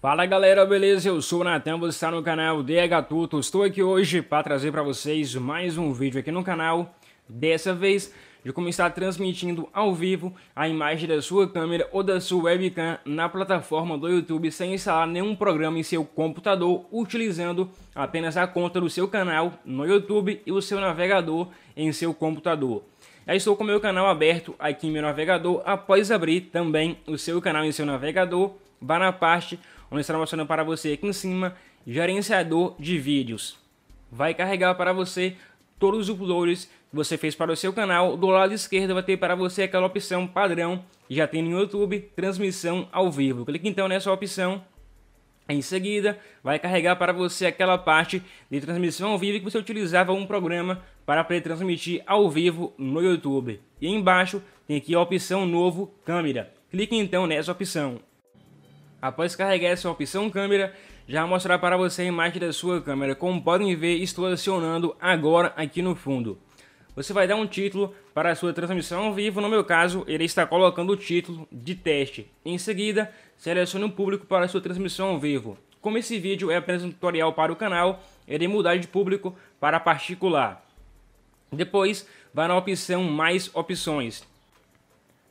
Fala galera, beleza? Eu sou o Natan, você está no canal DH Tuto. Estou aqui hoje para trazer para vocês mais um vídeo aqui no canal. Dessa vez, de como estar transmitindo ao vivo a imagem da sua câmera ou da sua webcam na plataforma do YouTube sem instalar nenhum programa em seu computador, utilizando apenas a conta do seu canal no YouTube e o seu navegador em seu computador. Já estou com o meu canal aberto aqui em meu navegador. Após abrir também o seu canal em seu navegador, vá na parte onde estará mostrando para você aqui em cima, gerenciador de vídeos. Vai carregar para você todos os uploads que você fez para o seu canal. Do lado esquerdo vai ter para você aquela opção padrão que já tem no YouTube, transmissão ao vivo. Clique então nessa opção. Em seguida, vai carregar para você aquela parte de transmissão ao vivo que você utilizava um programa para poder transmitir ao vivo no YouTube. E embaixo tem aqui a opção novo câmera. Clique então nessa opção. Após carregar essa opção câmera, já mostrar para você a imagem da sua câmera. Como podem ver, estou acionando agora aqui no fundo. Você vai dar um título para a sua transmissão ao vivo, no meu caso, ele está colocando o título de teste. Em seguida, selecione um público para a sua transmissão ao vivo. Como esse vídeo é apenas um tutorial para o canal, irei mudar de público para particular. Depois, vá na opção Mais Opções.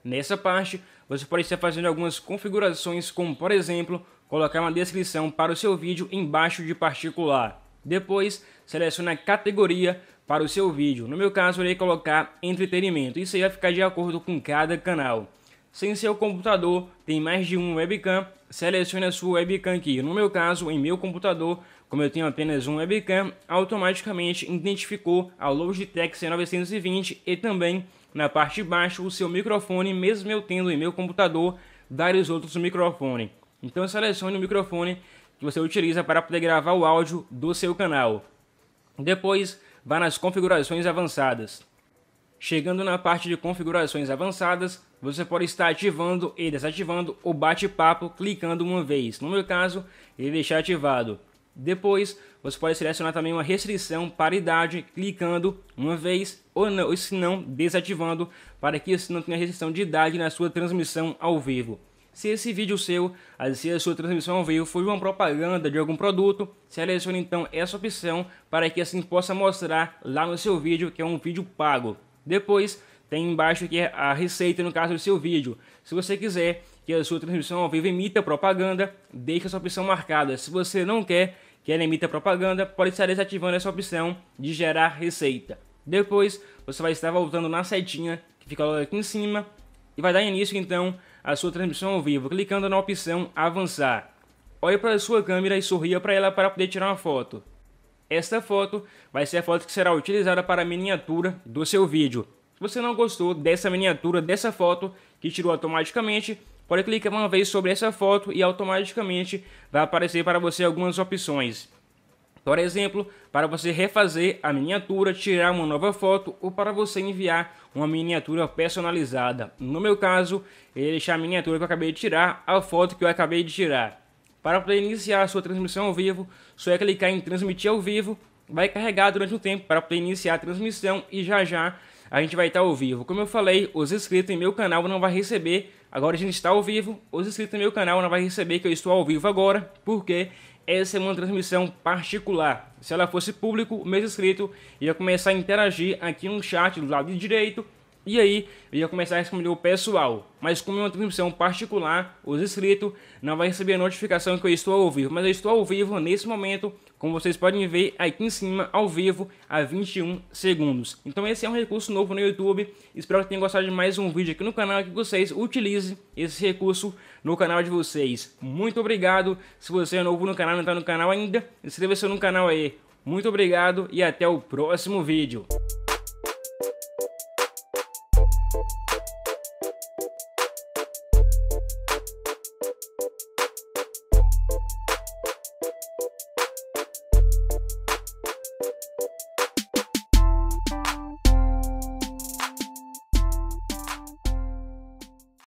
Nessa parte, você pode estar fazendo algumas configurações, como por exemplo, colocar uma descrição para o seu vídeo embaixo de particular. Depois, selecione a categoria para o seu vídeo. No meu caso, eu irei colocar entretenimento. Isso aí vai ficar de acordo com cada canal. Se em seu computador tem mais de um webcam, selecione a sua webcam aqui. No meu caso, em meu computador, como eu tenho apenas um webcam, automaticamente identificou a Logitech C920 e também na parte de baixo o seu microfone, mesmo eu tendo em meu computador vários outros microfones. Então selecione o microfone que você utiliza para poder gravar o áudio do seu canal. Depois, vá nas configurações avançadas. Chegando na parte de configurações avançadas, você pode estar ativando e desativando o bate-papo clicando uma vez. No meu caso, ele deixar ativado. Depois, você pode selecionar também uma restrição para idade, clicando uma vez ou, não, se não, desativando, para que você não tenha restrição de idade na sua transmissão ao vivo. Se esse vídeo seu, se a sua transmissão ao vivo foi uma propaganda de algum produto, selecione então essa opção para que assim possa mostrar lá no seu vídeo que é um vídeo pago. Depois, tem embaixo que é a receita no caso do seu vídeo. Se você quiser que a sua transmissão ao vivo emita propaganda, deixe essa opção marcada. Se você não quer, que limita a propaganda, pode estar desativando essa opção de gerar receita. Depois, você vai estar voltando na setinha que fica logo aqui em cima e vai dar início então à sua transmissão ao vivo, clicando na opção avançar. Olhe para a sua câmera e sorria para ela para poder tirar uma foto. Esta foto vai ser a foto que será utilizada para a miniatura do seu vídeo. Se você não gostou dessa miniatura, dessa foto que tirou automaticamente, Pode clicar uma vez sobre essa foto e automaticamente vai aparecer para você algumas opções. Por exemplo, para você refazer a miniatura, tirar uma nova foto ou para você enviar uma miniatura personalizada. No meu caso, ele deixar a miniatura que eu acabei de tirar, a foto que eu acabei de tirar. Para poder iniciar a sua transmissão ao vivo, só é clicar em transmitir ao vivo, vai carregar durante um tempo para poder iniciar a transmissão e já já a gente vai estar ao vivo. Como eu falei, os inscritos em meu canal não vão receber Agora a gente está ao vivo, os inscritos no meu canal não vai receber que eu estou ao vivo agora, porque essa é uma transmissão particular. Se ela fosse público, o meu inscrito ia começar a interagir aqui no chat do lado direito, e aí eu ia começar a responder o pessoal, mas como é uma transmissão particular, os inscritos não vai receber a notificação que eu estou ao vivo, mas eu estou ao vivo nesse momento, como vocês podem ver aqui em cima, ao vivo, a 21 segundos. Então esse é um recurso novo no YouTube, espero que tenham gostado de mais um vídeo aqui no canal, e que vocês utilizem esse recurso no canal de vocês. Muito obrigado, se você é novo no canal, não está no canal ainda, inscreva-se no canal aí. Muito obrigado e até o próximo vídeo.